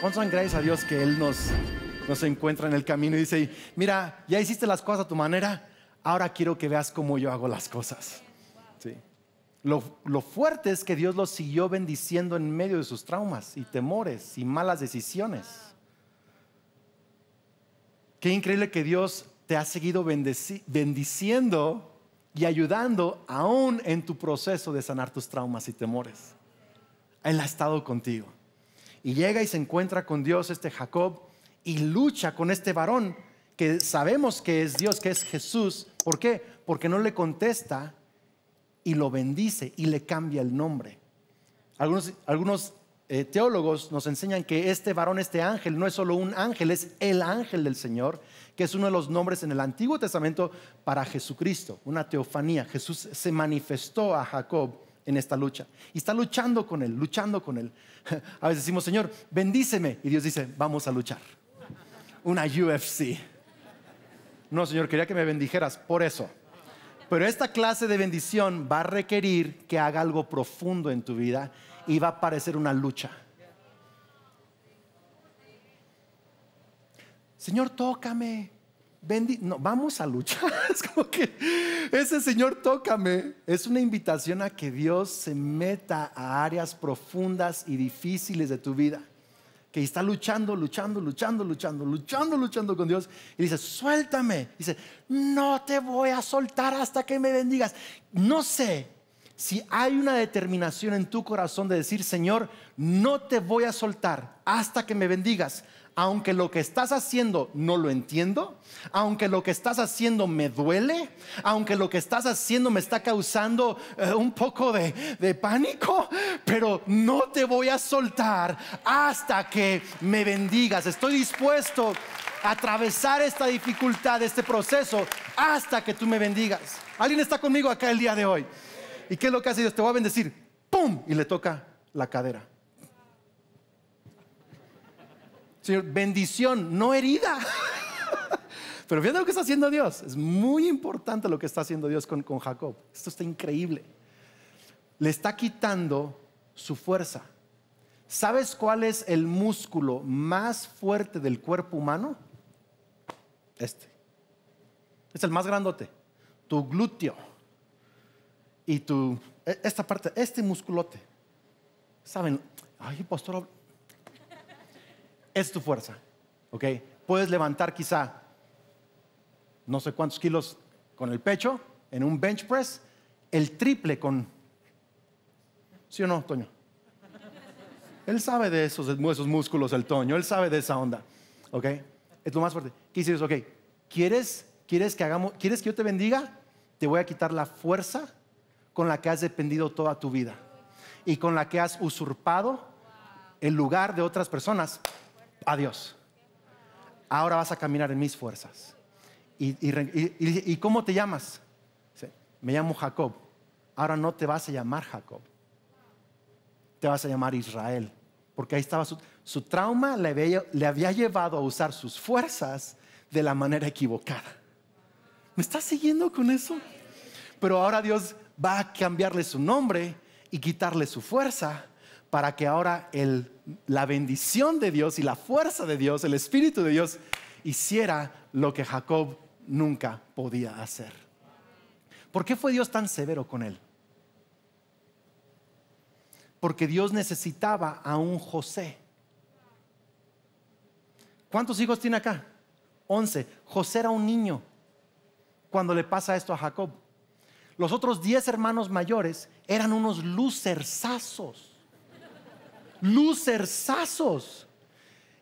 Juan gracias a Dios que Él nos, nos encuentra en el camino y dice, mira, ya hiciste las cosas a tu manera, ahora quiero que veas cómo yo hago las cosas? Lo, fuerte es que Dios los siguió bendiciendo en medio de sus traumas y temores y malas decisiones. Qué increíble que Dios te ha seguido bendiciendo y ayudando aún en tu proceso de sanar tus traumas y temores. Él ha estado contigo. Y llega y se encuentra con Dios este Jacob y lucha con este varón que sabemos que es Dios, que es Jesús. ¿Por qué? Porque no le contesta y lo bendice y le cambia el nombre. Algunos, algunos eh, teólogos nos enseñan que este varón, este ángel, no es solo un ángel, es el ángel del Señor, que es uno de los nombres en el Antiguo Testamento para Jesucristo, una teofanía. Jesús se manifestó a Jacob en esta lucha. Y está luchando con Él, luchando con Él. A veces decimos, Señor, bendíceme. Y Dios dice, vamos a luchar. Una UFC. No, Señor, quería que me bendijeras, por eso. Pero esta clase de bendición va a requerir que haga algo profundo en tu vida y va a parecer una lucha. Señor, tócame no, vamos a luchar. Es como que ese Señor tócame. Es una invitación a que Dios se meta a áreas profundas y difíciles de tu vida. Que está luchando, luchando, luchando, luchando, luchando, luchando con Dios. Y dice, suéltame. Dice, no te voy a soltar hasta que me bendigas. No sé si hay una determinación en tu corazón de decir, Señor, no te voy a soltar hasta que me bendigas aunque lo que estás haciendo no lo entiendo, aunque lo que estás haciendo me duele, aunque lo que estás haciendo me está causando eh, un poco de, pánico, pero no te voy a soltar hasta que me bendigas. Estoy dispuesto a atravesar esta dificultad, este proceso, hasta que tú me bendigas. ¿Alguien está conmigo acá el día de hoy? ¿Y qué es lo que hace Dios? Te voy a bendecir. ¡Pum! Y le toca la cadera. bendición, no herida. Pero fíjate lo que está haciendo Dios. Es muy importante lo que está haciendo Dios con, con Jacob. Esto está increíble. Le está quitando su fuerza. ¿Sabes cuál es el músculo más fuerte del cuerpo humano? Este. Es el más grandote. Tu glúteo. Y tu. E, esta parte, este musculote. ¿Saben? Ay, pastor, es tu fuerza. ¿Ok? Puedes levantar quizá no sé cuántos kilos con el pecho en un bench press, el triple con. ¿Sí o no, Toño? Él sabe de esos, de músculos, el Toño, él sabe de esa onda. ¿Ok? Es lo más fuerte. ¿Qué dices? Ok, ¿quieres, quieres, que hagamos, ¿quieres que yo te bendiga? Te voy a quitar la fuerza con la que has dependido toda tu vida y con la que has usurpado el lugar de otras personas Adiós. Ahora vas a caminar en mis fuerzas. ¿Y, cómo te llamas? Me llamo Jacob. Ahora no te vas a llamar Jacob. Te vas a llamar Israel. Porque ahí estaba su, su trauma, le había, le había llevado a usar sus fuerzas de la manera equivocada. ¿Me estás siguiendo con eso? Pero ahora Dios va a cambiarle su nombre y quitarle su fuerza para que ahora el, la bendición de Dios y la fuerza de Dios, el Espíritu de Dios, hiciera lo que Jacob nunca podía hacer. ¿Por qué fue Dios tan severo con él? Porque Dios necesitaba a un José. ¿Cuántos hijos tiene acá? Once. José era un niño cuando le pasa esto a Jacob. Los otros diez hermanos mayores eran unos lucersazos lucersazos.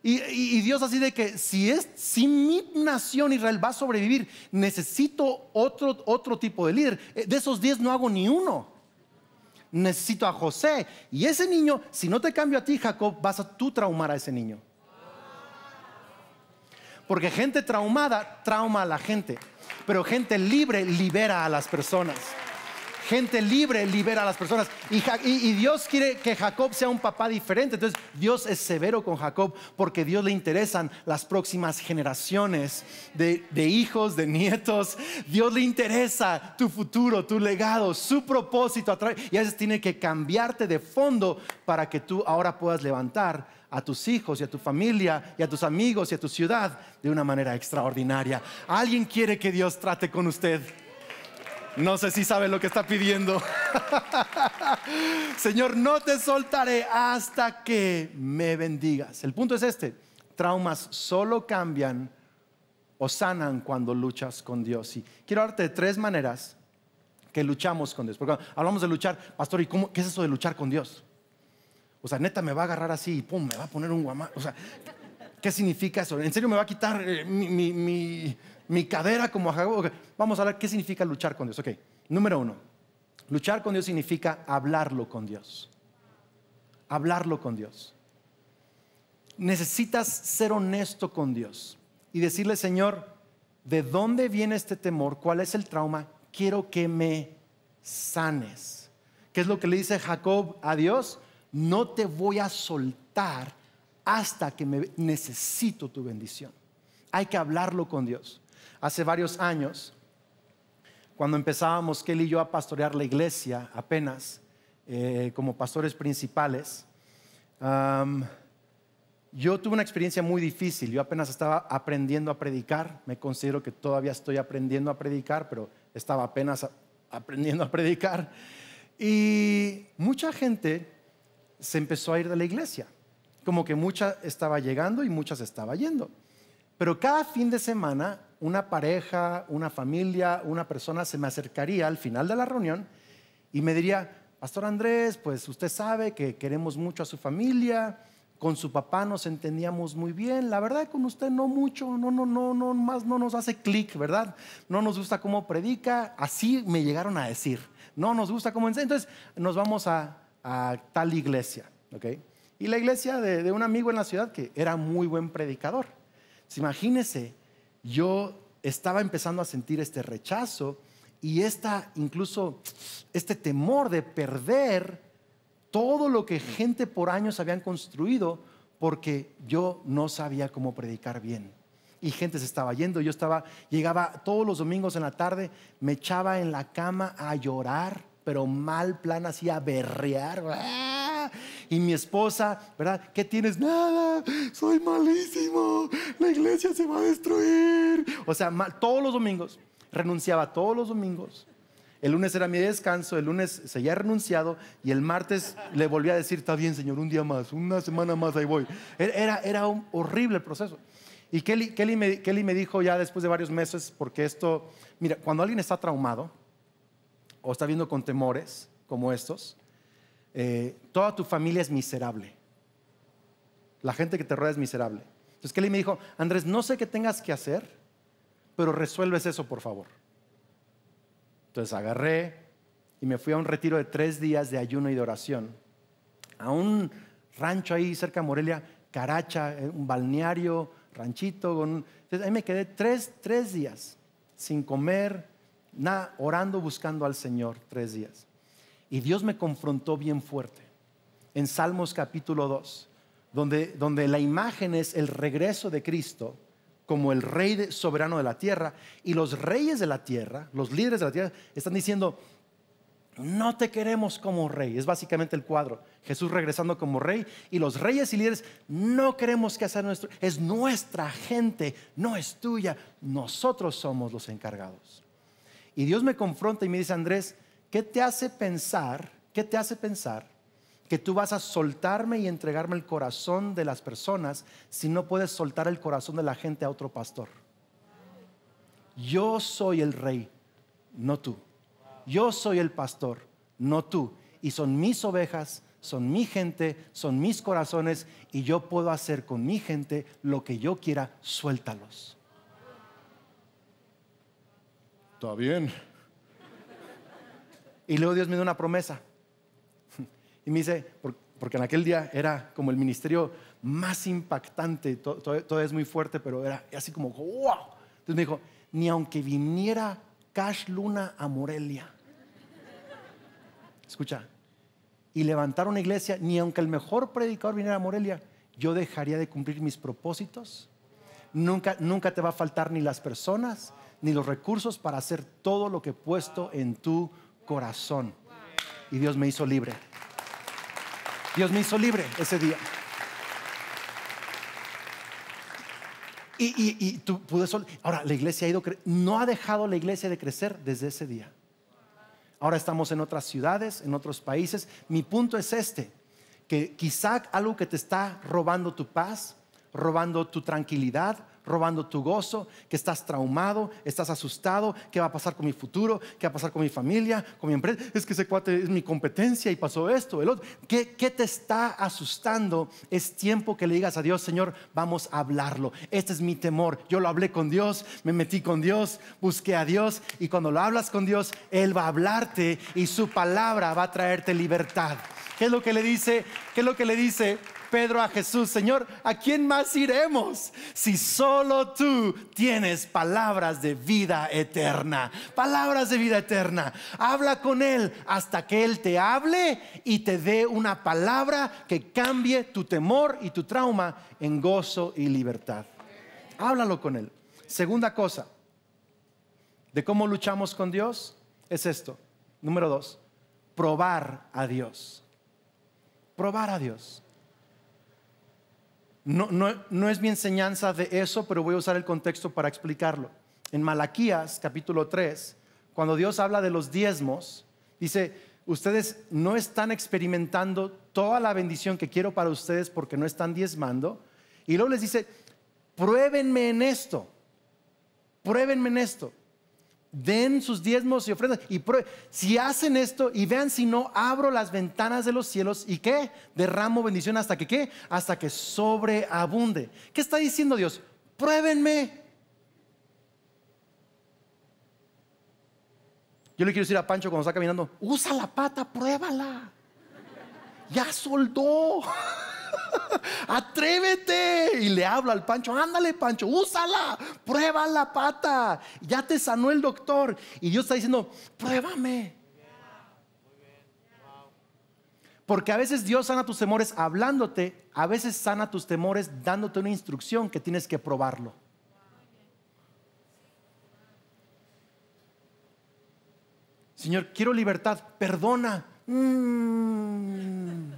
Y, y, Dios así de que si es mi nación Israel va a sobrevivir, necesito otro, otro tipo de líder. Eh, de esos diez no hago ni uno. Necesito a José. Y ese niño, si no te cambio a ti, Jacob, vas a tú traumar a ese niño. Porque gente traumada trauma a la gente, pero gente libre libera a las personas gente libre libera a las personas. Y, Dios quiere que Jacob sea un papá diferente. Entonces Dios es severo con Jacob porque Dios le interesan las próximas generaciones de, de hijos, de nietos. Dios le interesa tu futuro, tu legado, su propósito. Y a veces tiene que cambiarte de fondo para que tú ahora puedas levantar a tus hijos y a tu familia y a tus amigos y a tu ciudad de una manera extraordinaria. Alguien quiere que Dios trate con usted. No sé si sabe lo que está pidiendo. Señor, no te soltaré hasta que me bendigas. El punto es este. Traumas solo cambian o sanan cuando luchas con Dios. Y quiero darte de tres maneras que luchamos con Dios. Porque hablamos de luchar, pastor, ¿y cómo, qué es eso de luchar con Dios? O sea, neta me va a agarrar así y pum, me va a poner un guamá. O sea, ¿qué significa eso? ¿En serio me va a quitar eh, mi mi cadera como a Jacob. Vamos a ver qué significa luchar con Dios. Ok, número uno, luchar con Dios significa hablarlo con Dios. Hablarlo con Dios. Necesitas ser honesto con Dios y decirle, Señor, ¿de dónde viene este temor? ¿Cuál es el trauma? Quiero que me sanes. ¿Qué es lo que le dice Jacob a Dios? No te voy a soltar hasta que me necesito tu bendición. Hay que hablarlo con Dios. Hace varios años, cuando empezábamos Kelly y yo a pastorear la iglesia apenas, eh, como pastores principales, yo tuve una experiencia muy difícil. Yo apenas estaba aprendiendo a predicar. Me considero que todavía estoy aprendiendo a predicar, pero estaba apenas aprendiendo a predicar. Y mucha gente se empezó a ir de la iglesia. Como que mucha estaba llegando y muchas estaba yendo. Pero cada fin de semana una pareja, una familia, una persona se me acercaría al final de la reunión y me diría, Pastor Andrés, pues usted sabe que queremos mucho a su familia, con su papá nos entendíamos muy bien, la verdad con usted no mucho, no, no, no, no, más no nos hace clic, ¿verdad? No nos gusta cómo predica, así me llegaron a decir, no nos gusta cómo enseña, entonces nos vamos a, tal iglesia, ¿ok? Y la iglesia de, un amigo en la ciudad que era muy buen predicador. se pues imagínese yo estaba empezando a sentir este rechazo y esta, incluso este temor de perder todo lo que gente por años habían construido porque yo no sabía cómo predicar bien. Y gente se estaba yendo, yo estaba, llegaba todos los domingos en la tarde, me echaba en la cama a llorar, pero mal plan hacía berrear y mi esposa, ¿verdad? ¿Qué tienes? Nada, soy malísimo, la iglesia se va a destruir. O sea, todos los domingos, renunciaba todos los domingos. El lunes era mi descanso, el lunes se había renunciado y el martes le volvía a decir, está bien, Señor, un día más, una semana más, ahí voy. Er, era, era un horrible proceso. Y Kelly, Kelly, me, Kelly me dijo ya después de varios meses, porque esto, mira, cuando alguien está traumado o está viendo con temores como estos, eh, toda tu familia es miserable. La gente que te rodea es miserable. Entonces Kelly me dijo, Andrés, no sé qué tengas que hacer, pero resuelves eso, por favor. Entonces agarré y me fui a un retiro de tres días de ayuno y de oración, a un rancho ahí cerca de Morelia, Caracha, eh, un balneario, ranchito. Entonces ahí me quedé tres, tres días sin comer, nada, orando, buscando al Señor, tres días. Y Dios me confrontó bien fuerte en Salmos capítulo 2, donde, donde la imagen es el regreso de Cristo como el rey soberano de la tierra. Y los reyes de la tierra, los líderes de la tierra, están diciendo, no te queremos como rey. Es básicamente el cuadro. Jesús regresando como rey y los reyes y líderes, no queremos que sea nuestro. Es nuestra gente, no es tuya. Nosotros somos los encargados. Y Dios me confronta y me dice, Andrés, ¿Qué te hace pensar? ¿Qué te hace pensar que tú vas a soltarme y entregarme el corazón de las personas si no puedes soltar el corazón de la gente a otro pastor? Yo soy el rey, no tú. Yo soy el pastor, no tú. Y son mis ovejas, son mi gente, son mis corazones y yo puedo hacer con mi gente lo que yo quiera, suéltalos. Está bien. Y luego Dios me dio una promesa. Y me dice, porque en aquel día era como el ministerio más impactante, todo, es muy fuerte, pero era así como, wow. Entonces me dijo, ni aunque viniera Cash Luna a Morelia. Escucha, y levantar una iglesia, ni aunque el mejor predicador viniera a Morelia, yo dejaría de cumplir mis propósitos. Nunca, nunca te va a faltar ni las personas, ni los recursos para hacer todo lo que he puesto en tu corazón. Y Dios me hizo libre. Dios me hizo libre ese día. Y, tú pude Ahora, la iglesia ha ido, no ha dejado la iglesia de crecer desde ese día. Ahora estamos en otras ciudades, en otros países. Mi punto es este, que quizá algo que te está robando tu paz, robando tu tranquilidad, robando tu gozo, que estás traumado, estás asustado, qué va a pasar con mi futuro, qué va a pasar con mi familia, con mi empresa. Es que ese cuate es mi competencia y pasó esto, el otro. ¿Qué, qué te está asustando? Es tiempo que le digas a Dios, Señor, vamos a hablarlo. Este es mi temor. Yo lo hablé con Dios, me metí con Dios, busqué a Dios y cuando lo hablas con Dios, Él va a hablarte y su palabra va a traerte libertad. ¿Qué es lo que le dice? ¿Qué es lo que le dice? Pedro a Jesús, Señor, ¿a quién más iremos? Si solo tú tienes palabras de vida eterna, palabras de vida eterna. Habla con Él hasta que Él te hable y te dé una palabra que cambie tu temor y tu trauma en gozo y libertad. Háblalo con Él. Segunda cosa de cómo luchamos con Dios es esto. Número dos, probar a Dios. Probar a Dios. No, es mi enseñanza de eso, pero voy a usar el contexto para explicarlo. En Malaquías capítulo 3, cuando Dios habla de los diezmos, dice, ustedes no están experimentando toda la bendición que quiero para ustedes porque no están diezmando. Y luego les dice, pruébenme en esto, pruébenme en esto den sus diezmos y ofrendas. Y si hacen esto y vean si no, abro las ventanas de los cielos y qué? Derramo bendición hasta que qué? Hasta que sobreabunde. ¿Qué está diciendo Dios? Pruébenme. Yo le quiero decir a Pancho cuando está caminando, usa la pata, pruébala. Ya soldó. Atrévete. Y le hablo al Pancho, ándale Pancho, úsala, pruébala la pata. Ya te sanó el doctor. Y Dios está diciendo, pruébame. Porque a veces Dios sana tus temores hablándote, a veces sana tus temores dándote una instrucción que tienes que probarlo. Señor, quiero libertad, perdona. Mm,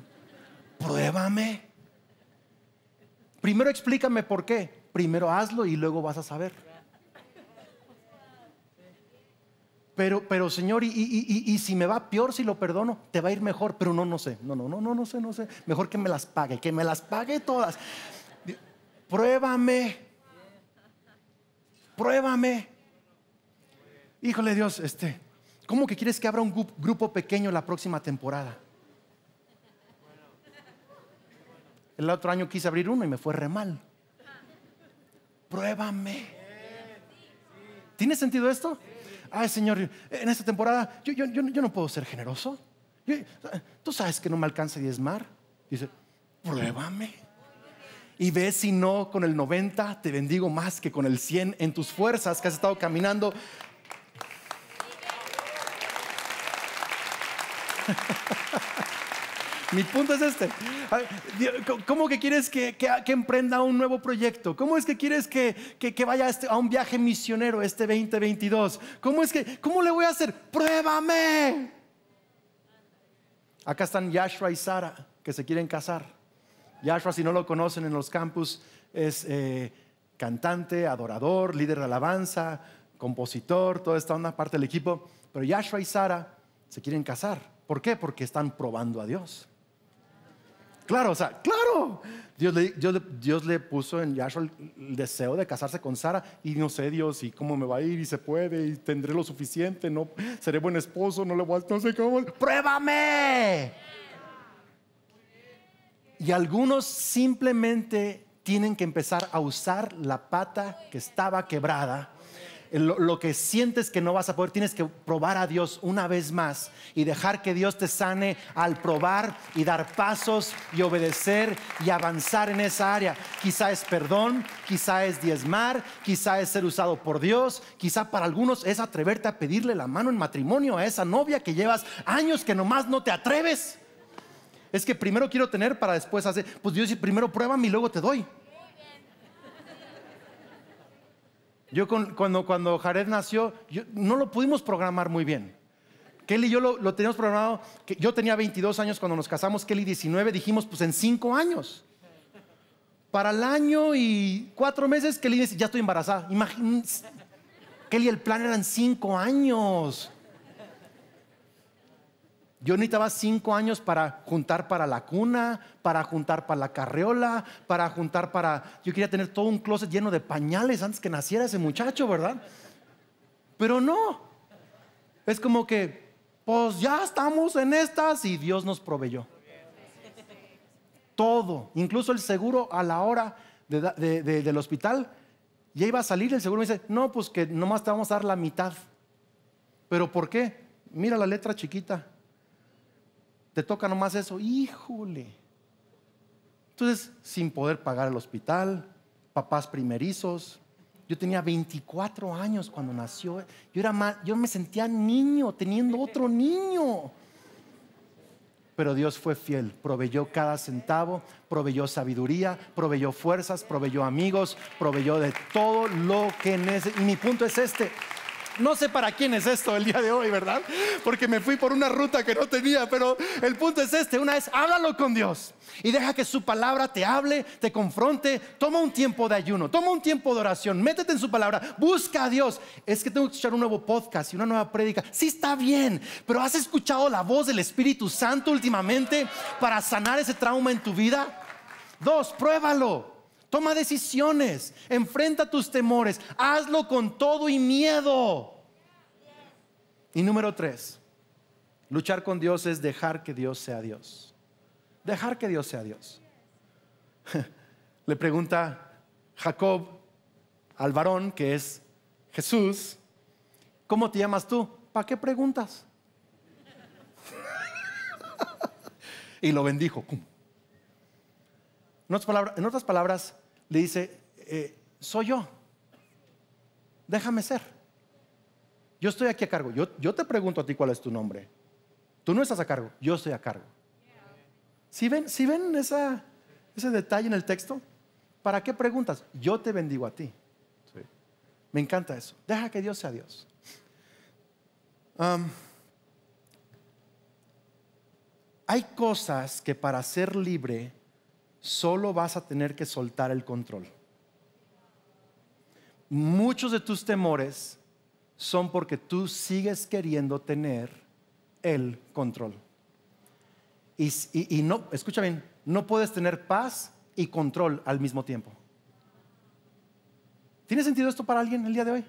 pruébame. Primero explícame por qué. Primero hazlo y luego vas a saber. Pero, pero Señor, y, y, si me va peor, si lo perdono, te va a ir mejor. Pero no, no sé. No, no, no, no, no sé, no sé. Mejor que me las pague, que me las pague todas. Pruébame. Pruébame. Híjole Dios, este, ¿cómo que quieres que abra un grupo pequeño la próxima temporada? El otro año quise abrir uno y me fue re mal. Pruébame. ¿Tiene sentido esto? Ay, Señor, en esta temporada yo, no puedo ser generoso. Tú sabes que no me alcanza diezmar. Dice, pruébame. Y ve si no con el 90 te bendigo más que con el 100 en tus fuerzas que has estado caminando. Mi punto es este. ¿Cómo que quieres que, emprenda un nuevo proyecto? ¿Cómo es que quieres que, vaya este, a, un viaje misionero este 2022? ¿Cómo es que, cómo le voy a hacer? ¡Pruébame! Acá están Yashua y Sara, que se quieren casar. Yashua, si no lo conocen en los campus, es eh, cantante, adorador, líder de alabanza, compositor, toda esta una parte del equipo. Pero Yashua y Sara se quieren casar. ¿Por qué? Porque están probando a Dios. Claro, o sea, claro. Dios le, puso en Yashua el deseo de casarse con Sara y no sé Dios y cómo me va a ir y se puede y tendré lo suficiente, no seré buen esposo, no le voy a, no sé cómo, pruébame. Y algunos simplemente tienen que empezar a usar la pata que estaba quebrada lo, que sientes que no vas a poder, tienes que probar a Dios una vez más y dejar que Dios te sane al probar y dar pasos y obedecer y avanzar en esa área. Quizá es perdón, quizá es diezmar, quizá es ser usado por Dios, quizá para algunos es atreverte a pedirle la mano en matrimonio a esa novia que llevas años que nomás no te atreves. Es que primero quiero tener para después hacer. Pues Dios dice, primero pruébame y luego te doy. Yo cuando, cuando Jared nació, no lo pudimos programar muy bien. Kelly y yo lo, teníamos programado, que yo tenía 22 años cuando nos casamos, Kelly 19, dijimos pues en 5 años. Para el año y 4 meses, Kelly dice, ya estoy embarazada. Imagínense, Kelly, el plan eran 5 años. Yo necesitaba cinco años para juntar para la cuna, para juntar para la carriola, para juntar para... Yo quería tener todo un closet lleno de pañales antes que naciera ese muchacho, ¿verdad? Pero no. Es como que, pues ya estamos en estas y Dios nos proveyó. Todo, incluso el seguro a la hora del hospital, ya iba a salir el seguro me dice, no, pues que nomás te vamos a dar la mitad. ¿Pero por qué? Mira la letra chiquita te toca nomás eso, híjole. Entonces, sin poder pagar el hospital, papás primerizos. Yo tenía 24 años cuando nació. Yo, era más, yo me sentía niño, teniendo otro niño. Pero Dios fue fiel, proveyó cada centavo, proveyó sabiduría, proveyó fuerzas, proveyó amigos, proveyó de todo lo que necesitaba. Y mi punto es este, no sé para quién es esto el día de hoy, ¿verdad? Porque me fui por una ruta que no tenía, pero el punto es este. Una es, háblalo con Dios y deja que su palabra te hable, te confronte. Toma un tiempo de ayuno, toma un tiempo de oración, métete en su palabra, busca a Dios. Es que tengo que escuchar un nuevo podcast y una nueva prédica. Sí está bien, pero ¿has escuchado la voz del Espíritu Santo últimamente para sanar ese trauma en tu vida? Dos, pruébalo. Toma decisiones, enfrenta tus temores, hazlo con todo y miedo. Y número tres, luchar con Dios es dejar que Dios sea Dios. Dejar que Dios sea Dios. Le pregunta Jacob al varón que es Jesús, ¿cómo te llamas tú? ¿Para qué preguntas? y lo bendijo. En otras, palabras, en otras palabras, le dice, eh, soy yo, déjame ser. Yo estoy aquí a cargo. Yo, te pregunto a ti cuál es tu nombre. Tú no estás a cargo, yo estoy a cargo. si ven, ese detalle en el texto? ¿Para qué preguntas? Yo te bendigo a ti. Me encanta eso. Deja que Dios sea Dios. hay cosas que para ser libre solo vas a tener que soltar el control. Muchos de tus temores son porque tú sigues queriendo tener el control. Y, no, escucha bien, no puedes tener paz y control al mismo tiempo. ¿Tiene sentido esto para alguien el día de hoy?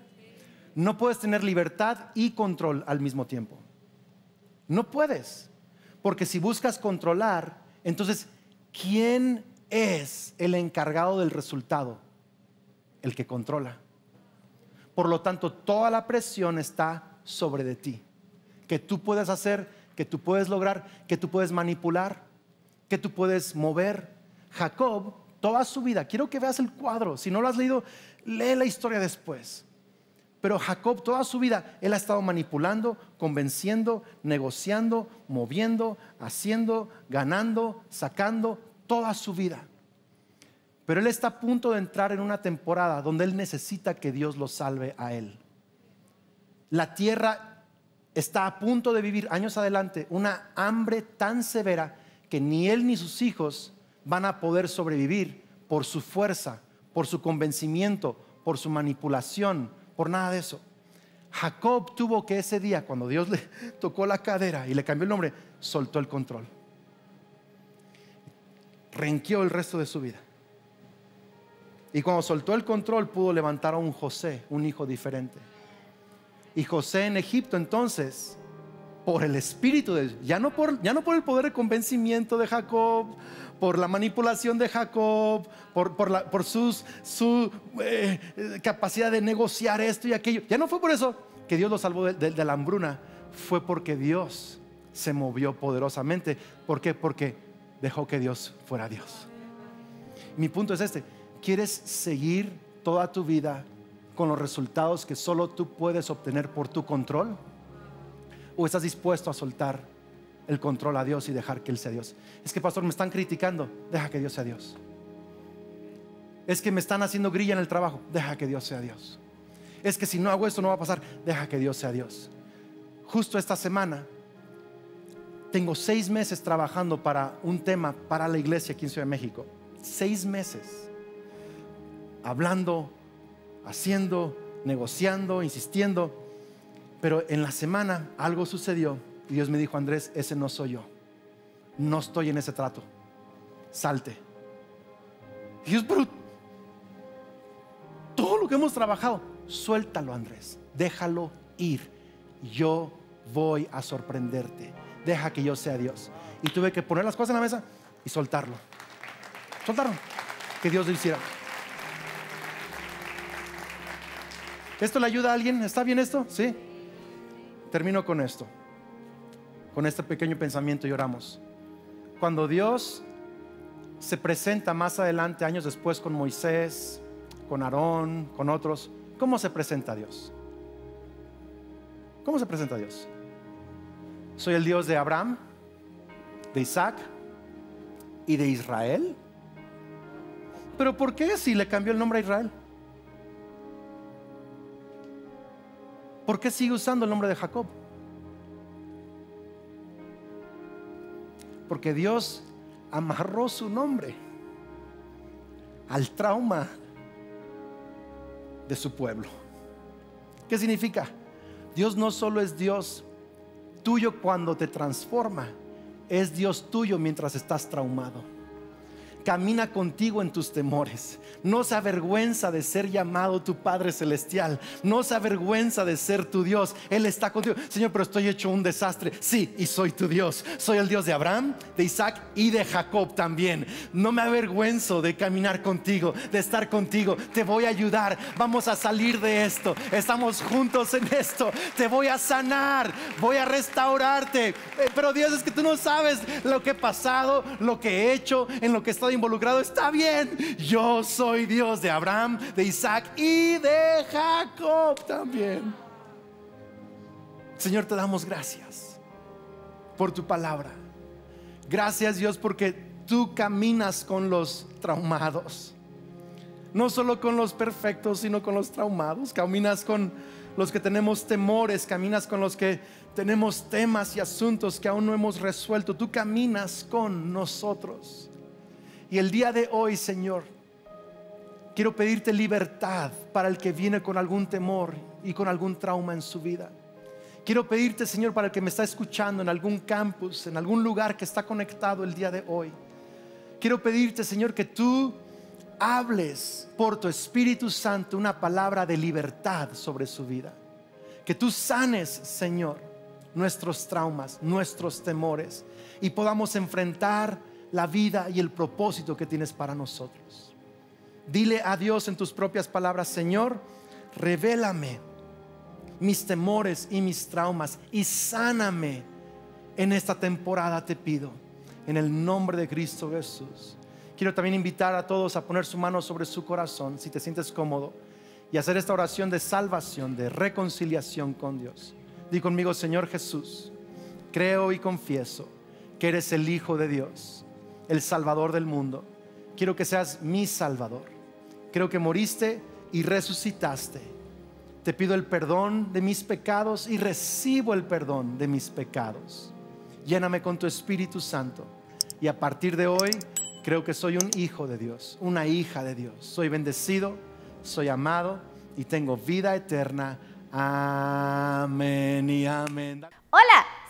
No puedes tener libertad y control al mismo tiempo. No puedes, porque si buscas controlar, entonces ¿quién es el encargado del resultado? El que controla. Por lo tanto, toda la presión está sobre de ti. Que tú puedes hacer, que tú puedes lograr, que tú puedes manipular, que tú puedes mover. Jacob, toda su vida, quiero que veas el cuadro. Si no lo has leído, lee la historia después. Pero Jacob toda su vida, él ha estado manipulando, convenciendo, negociando, moviendo, haciendo, ganando, sacando, toda su vida. Pero él está a punto de entrar en una temporada donde él necesita que Dios lo salve a él. La tierra está a punto de vivir años adelante una hambre tan severa que ni él ni sus hijos van a poder sobrevivir por su fuerza, por su convencimiento, por su manipulación, por nada de eso. Jacob tuvo que ese día, cuando Dios le tocó la cadera y le cambió el nombre, soltó el control. Renqueó el resto de su vida. Y cuando soltó el control pudo levantar a un José, un hijo diferente. Y José en Egipto entonces por el Espíritu de Dios, ya no por, ya no por el poder de convencimiento de Jacob, por la manipulación de Jacob, por, por, la, por sus, su eh, capacidad de negociar esto y aquello. Ya no fue por eso que Dios lo salvó de, la hambruna, fue porque Dios se movió poderosamente. ¿Por qué? Porque dejó que Dios fuera Dios. Mi punto es este, ¿quieres seguir toda tu vida con los resultados que solo tú puedes obtener por tu control? o estás dispuesto a soltar el control a Dios y dejar que Él sea Dios. Es que, pastor, me están criticando, deja que Dios sea Dios. Es que me están haciendo grilla en el trabajo, deja que Dios sea Dios. Es que si no hago esto no va a pasar, deja que Dios sea Dios. Justo esta semana tengo seis meses trabajando para un tema para la iglesia aquí en Ciudad de México. Seis meses. Hablando, haciendo, negociando, insistiendo. Pero en la semana algo sucedió y Dios me dijo, Andrés, ese no soy yo. No estoy en ese trato. Salte. Dios, pero todo lo que hemos trabajado, suéltalo, Andrés. Déjalo ir. Yo voy a sorprenderte. Deja que yo sea Dios. Y tuve que poner las cosas en la mesa y soltarlo. Soltarlo. Que Dios lo hiciera. ¿Esto le ayuda a alguien? ¿Está bien esto? Sí. Termino con esto, con este pequeño pensamiento y oramos. Cuando Dios se presenta más adelante, años después, con Moisés, con Aarón, con otros, ¿cómo se presenta Dios? ¿Cómo se presenta Dios? Soy el Dios de Abraham, de Isaac y de Israel. ¿Pero por qué si le cambió el nombre a Israel? ¿Por qué sigue usando el nombre de Jacob? Porque Dios amarró su nombre al trauma de su pueblo. ¿Qué significa? Dios no solo es Dios tuyo cuando te transforma, es Dios tuyo mientras estás traumado camina contigo en tus temores. No se avergüenza de ser llamado tu Padre Celestial. No se avergüenza de ser tu Dios. Él está contigo. Señor, pero estoy hecho un desastre. Sí, y soy tu Dios. Soy el Dios de Abraham, de Isaac y de Jacob también. No me avergüenzo de caminar contigo, de estar contigo. Te voy a ayudar. Vamos a salir de esto. Estamos juntos en esto. Te voy a sanar. Voy a restaurarte. Eh, pero Dios es que tú no sabes lo que he pasado, lo que he hecho, en lo que estoy involucrado, está bien, yo soy Dios de Abraham, de Isaac y de Jacob también. Señor, te damos gracias por tu palabra. Gracias Dios porque tú caminas con los traumados. No solo con los perfectos, sino con los traumados. Caminas con los que tenemos temores, caminas con los que tenemos temas y asuntos que aún no hemos resuelto. Tú caminas con nosotros. Y el día de hoy, Señor, quiero pedirte libertad para el que viene con algún temor y con algún trauma en su vida. Quiero pedirte, Señor, para el que me está escuchando en algún campus, en algún lugar que está conectado el día de hoy. Quiero pedirte, Señor, que tú hables por tu Espíritu Santo una palabra de libertad sobre su vida. Que tú sanes, Señor, nuestros traumas, nuestros temores y podamos enfrentar la vida y el propósito que tienes para nosotros. Dile a Dios en tus propias palabras, Señor, revélame mis temores y mis traumas y sáname en esta temporada, te pido, en el nombre de Cristo Jesús. Quiero también invitar a todos a poner su mano sobre su corazón, si te sientes cómodo, y hacer esta oración de salvación, de reconciliación con Dios. Di conmigo, Señor Jesús, creo y confieso que eres el Hijo de Dios el Salvador del mundo. Quiero que seas mi Salvador. Creo que moriste y resucitaste. Te pido el perdón de mis pecados y recibo el perdón de mis pecados. Lléname con tu Espíritu Santo. Y a partir de hoy creo que soy un hijo de Dios, una hija de Dios. Soy bendecido, soy amado y tengo vida eterna. Amén y amén. Hola.